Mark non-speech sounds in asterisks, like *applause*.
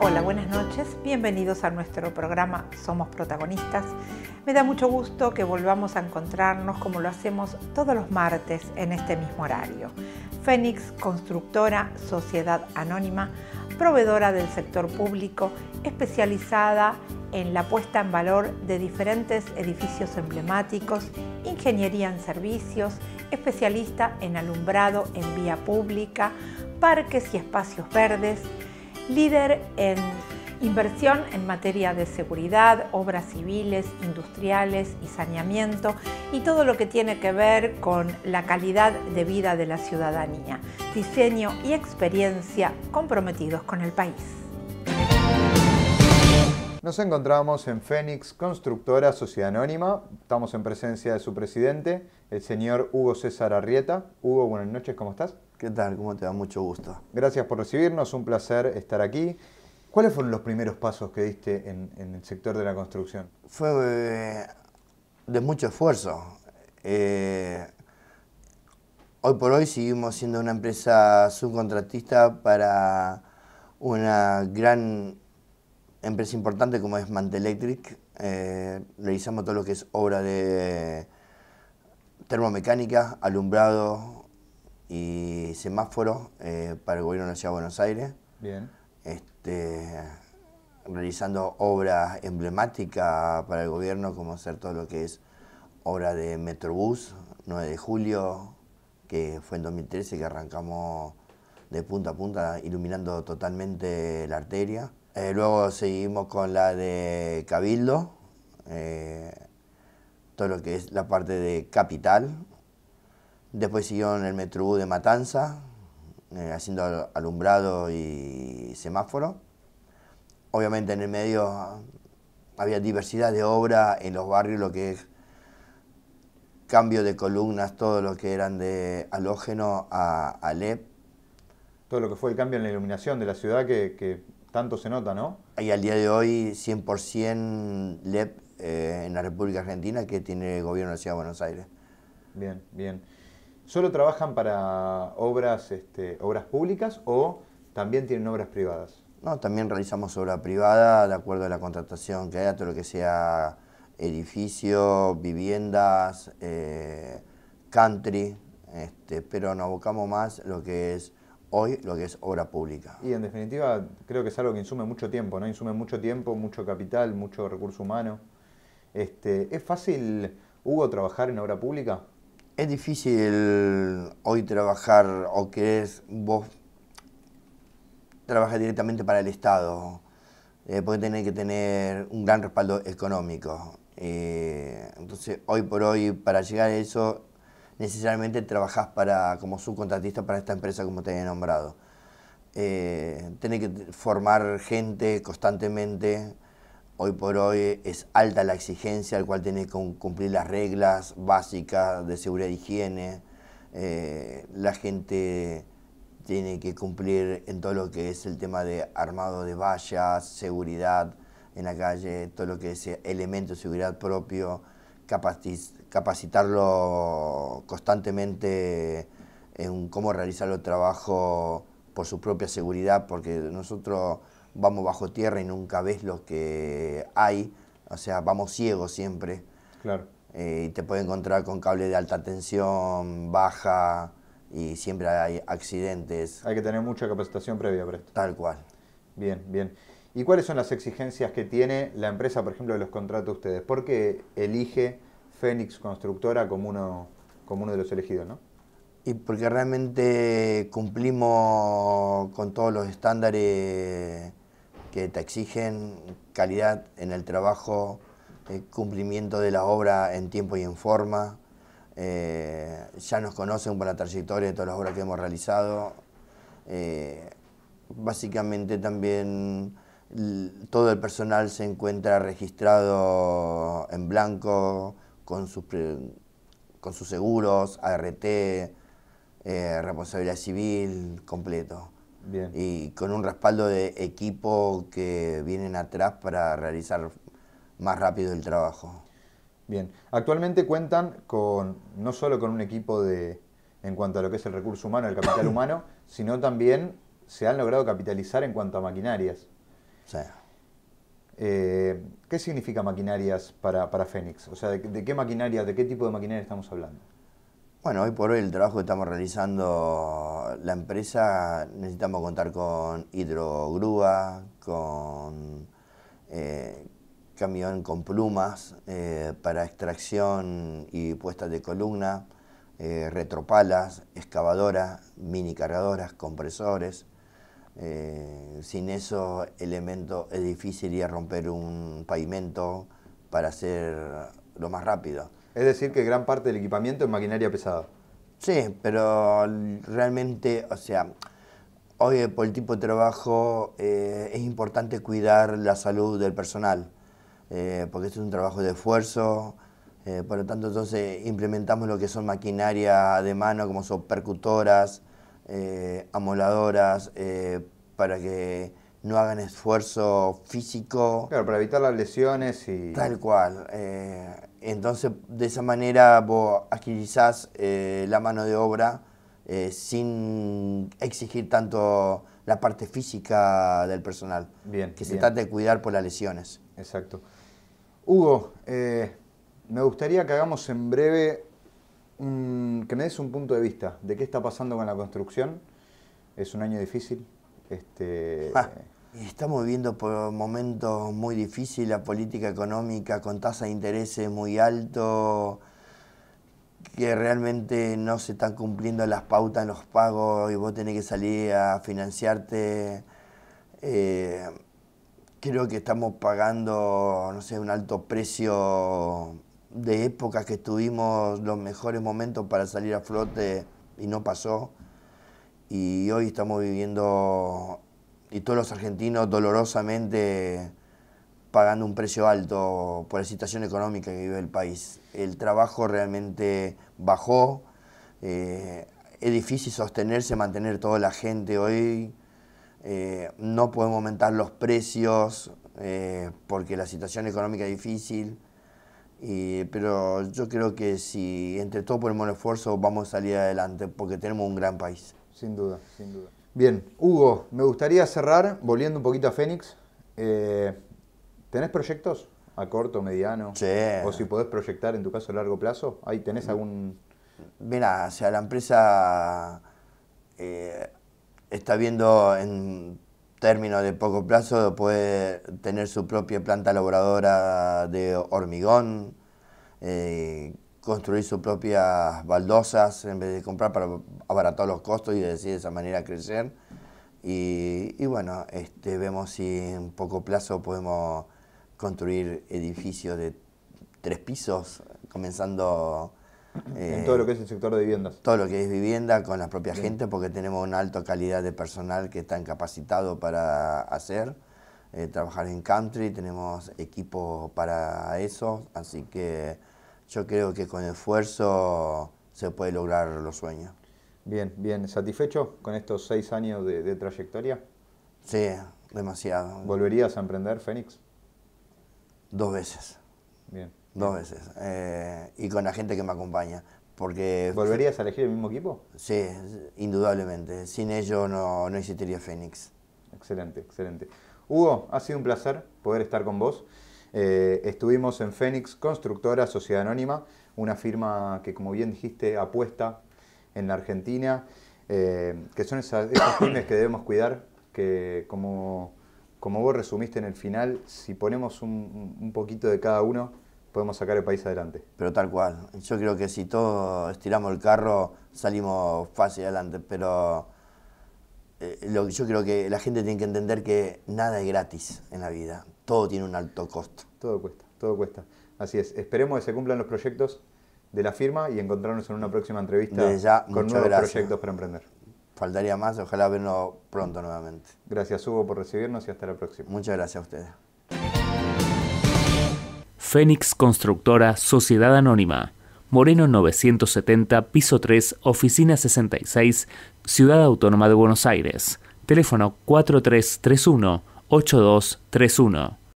Hola, buenas noches. Bienvenidos a nuestro programa Somos Protagonistas. Me da mucho gusto que volvamos a encontrarnos como lo hacemos todos los martes en este mismo horario. Fénix, constructora, sociedad anónima, proveedora del sector público, especializada en la puesta en valor de diferentes edificios emblemáticos, ingeniería en servicios, especialista en alumbrado en vía pública, parques y espacios verdes, líder en inversión en materia de seguridad, obras civiles, industriales y saneamiento y todo lo que tiene que ver con la calidad de vida de la ciudadanía, diseño y experiencia comprometidos con el país. Nos encontramos en Fénix Constructora Sociedad Anónima. Estamos en presencia de su presidente, el señor Hugo César Arrieta. Hugo, buenas noches, ¿cómo estás? ¿Qué tal? ¿Cómo te va? Mucho gusto. Gracias por recibirnos, un placer estar aquí. ¿Cuáles fueron los primeros pasos que diste en, el sector de la construcción? Fue de mucho esfuerzo. Eh, hoy por hoy seguimos siendo una empresa subcontratista para una gran empresa importante como es Mantelectric. Eh, realizamos todo lo que es obra de termomecánica, alumbrado, y semáforos eh, para el gobierno de la Ciudad de Buenos Aires. Bien. Este, realizando obras emblemáticas para el gobierno, como hacer todo lo que es obra de Metrobús, 9 de julio, que fue en 2013 que arrancamos de punta a punta, iluminando totalmente la arteria. Eh, luego seguimos con la de Cabildo, eh, todo lo que es la parte de Capital, Después siguió en el Metrobús de Matanza, eh, haciendo alumbrado y semáforo. Obviamente en el medio ah, había diversidad de obra en los barrios, lo que es cambio de columnas, todo lo que eran de halógeno a, LED. Todo lo que fue el cambio en la iluminación de la ciudad que, tanto se nota, ¿no? Y al día de hoy 100% LED eh, en la República Argentina que tiene el gobierno de la Ciudad de Buenos Aires. Bien, bien. ¿Solo trabajan para obras, este, obras públicas o también tienen obras privadas? No, también realizamos obra privada de acuerdo a la contratación que haya, todo lo que sea edificio, viviendas, eh, country, este, pero nos abocamos más lo que es hoy, lo que es obra pública. Y en definitiva, creo que es algo que insume mucho tiempo, ¿no? Insume mucho tiempo, mucho capital, mucho recurso humano. Este, ¿Es fácil, Hugo, trabajar en obra pública? Es difícil hoy trabajar o que es vos trabajar directamente para el Estado, eh, porque tenés que tener un gran respaldo económico. Eh, entonces, hoy por hoy, para llegar a eso, necesariamente trabajás para, como subcontratista para esta empresa, como te he nombrado. Eh, Tienes que formar gente constantemente, hoy por hoy es alta la exigencia al cual tiene que cumplir las reglas básicas de seguridad e higiene. Eh, la gente tiene que cumplir en todo lo que es el tema de armado de vallas, seguridad en la calle, todo lo que es eh, elemento de seguridad propio, capacitarlo constantemente en cómo realizar los trabajo por su propia seguridad, porque nosotros vamos bajo tierra y nunca ves lo que hay, o sea, vamos ciegos siempre. Claro. Eh, y te puede encontrar con cable de alta tensión, baja, y siempre hay accidentes. Hay que tener mucha capacitación previa para esto. Tal cual. Bien, bien. ¿Y cuáles son las exigencias que tiene la empresa, por ejemplo, de los contratos de ustedes? ¿Por qué elige Fénix Constructora como uno, como uno de los elegidos, no? Y porque realmente cumplimos con todos los estándares que te exigen calidad en el trabajo, eh, cumplimiento de la obra en tiempo y en forma. Eh, ya nos conocen por la trayectoria de todas las obras que hemos realizado. Eh, básicamente también todo el personal se encuentra registrado en blanco con sus, con seguros, ART, responsabilidad civil, completo. Y con un respaldo de equipo que vienen atrás para realizar más rápido el trabajo. Bien, actualmente cuentan con no solo con un equipo de en cuanto a lo que es el recurso humano, el capital *coughs* humano, sino también se han logrado capitalizar en cuanto a maquinarias. Sí. Eh, ¿Qué significa maquinarias para, Fénix? O sea, ¿de, qué maquinarias de qué tipo de maquinaria estamos hablando? Bueno, hoy por hoy el trabajo que estamos realizando la, empresa necesitamos contar con hidrogrúa, con eh, camión con plumas eh, para extracción y puestas de columna, eh, retropalas, excavadoras, mini cargadoras, compresores. sin esos elementos es difícil ir a romper un pavimento para hacer lo más rápido. Es decir, que gran parte del equipamiento es maquinaria pesada. Sí, pero realmente, o sea, hoy por el tipo de trabajo eh, es importante cuidar la salud del personal, eh, porque esto es un trabajo de esfuerzo, eh, por lo tanto entonces implementamos lo que son maquinaria de mano, como son percutoras, amoladoras, para que no hagan esfuerzo físico. Claro, para evitar las lesiones y... Tal cual. Entonces, de esa manera vos agilizás eh, la mano de obra eh, sin exigir tanto la parte física del personal. Bien. Que se trata de cuidar por las lesiones. Exacto. Hugo, eh, me gustaría que hagamos en breve, que me des un punto de vista de qué está pasando con la construcción. Es un año difícil. Este, *laughs* ah. Estamos viviendo por momentos muy difíciles, la política económica con tasas de intereses muy alto, que realmente no se están cumpliendo las pautas en los pagos y vos tenés que salir a financiarte. Eh, creo que estamos pagando, no sé, un alto precio de épocas que tuvimos los mejores momentos para salir a flote y no pasó. Y hoy estamos viviendo y todos los argentinos dolorosamente pagando un precio alto por la situación económica que vive el país. El trabajo realmente bajó, eh, es difícil sostenerse, mantener toda la gente hoy, eh, no podemos aumentar los precios eh, porque la situación económica es difícil, pero yo creo que si entre todos ponemos el esfuerzo vamos a salir adelante porque tenemos un gran país. Sin duda, sin duda. Bien, Hugo, me gustaría cerrar volviendo un poquito a Fénix. Eh, ¿Tenés proyectos a corto, mediano? Sí. O si podés proyectar en tu caso a largo plazo. ¿Ahí tenés algún...? Mira, o sea, la empresa eh, está viendo en términos de poco plazo puede tener su propia planta laboradora de hormigón, eh, construir sus propias baldosas en vez de comprar para abaratar los costos y decir de esa manera crecer. Y, bueno, este, vemos si en poco plazo podemos construir edificios de tres pisos, comenzando... en eh, todo lo que es el sector de viviendas. Todo lo que es vivienda con la propia gente, porque tenemos una alta calidad de personal que está capacitado para hacer, eh, trabajar en country, tenemos equipo para eso, así que yo creo que con esfuerzo se puede lograr los sueños. Bien, bien. ¿Satisfecho con estos seis años de, trayectoria? Sí, demasiado. ¿Volverías a emprender, Fénix? Dos veces. Bien. Dos veces. Eh, y con la gente que me acompaña. Porque ¿Volverías a elegir el mismo equipo? Sí, indudablemente. Sin ello no, no existiría Fénix. Excelente, excelente. Hugo, ha sido un placer poder estar con vos. Eh, estuvimos en Fénix Constructora Sociedad Anónima, una firma que, como bien dijiste, apuesta en la Argentina, eh, que son esas, firmes que debemos cuidar, que como, vos resumiste en el final, si ponemos un, poquito de cada uno, podemos sacar el país adelante. Pero tal cual. Yo creo que si todos estiramos el carro, salimos fácil adelante. Pero eh, yo creo que la gente tiene que entender que nada es gratis en la vida todo tiene un alto costo. Todo cuesta, todo cuesta. Así es, esperemos que se cumplan los proyectos de la firma y encontrarnos en una próxima entrevista ya, con nuevos proyectos para emprender. Faltaría más, ojalá verlo pronto nuevamente. Gracias Hugo por recibirnos y hasta la próxima. Muchas gracias a ustedes. Fénix Constructora Sociedad Anónima. Moreno 970, piso 3, oficina 66, Ciudad Autónoma de Buenos Aires. Teléfono 4331 8231.